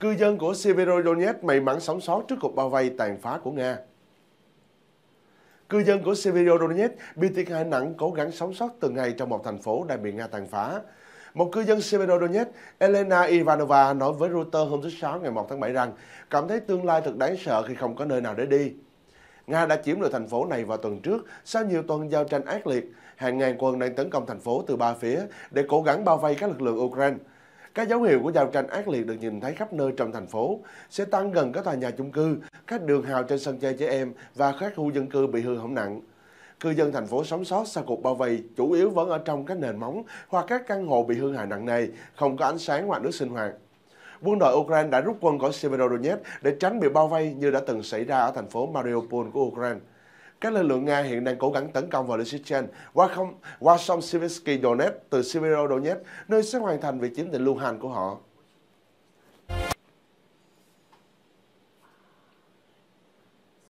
Cư dân của Severodonetsk may mắn sống sót trước cuộc bao vây tàn phá của Nga. Cư dân của Severodonetsk bị thiệt hại nặng cố gắng sống sót từng ngày trong một thành phố đang bị Nga tàn phá. Một cư dân Severodonetsk, Elena Ivanova nói với Reuters hôm thứ Sáu ngày 1 tháng 7 rằng cảm thấy tương lai thật đáng sợ khi không có nơi nào để đi. Nga đã chiếm được thành phố này vào tuần trước sau nhiều tuần giao tranh ác liệt. Hàng ngàn quân đang tấn công thành phố từ ba phía để cố gắng bao vây các lực lượng Ukraine. Các dấu hiệu của giao tranh ác liệt được nhìn thấy khắp nơi trong thành phố, sẽ tăng gần các tòa nhà chung cư, các đường hào trên sân chơi trẻ em và các khu dân cư bị hư hỏng nặng. Cư dân thành phố sống sót sau cuộc bao vây chủ yếu vẫn ở trong các nền móng hoặc các căn hộ bị hư hại nặng này không có ánh sáng hoặc nước sinh hoạt. Quân đội Ukraine đã rút quân khỏi Severodonetsk để tránh bị bao vây như đã từng xảy ra ở thành phố Mariupol của Ukraine. Các lực lượng Nga hiện đang cố gắng tấn công vào Lysychan qua không qua sông Siversky Donetsk từ Sivero nơi sẽ hoàn thành việc chiếm lĩnh Luhansk của họ.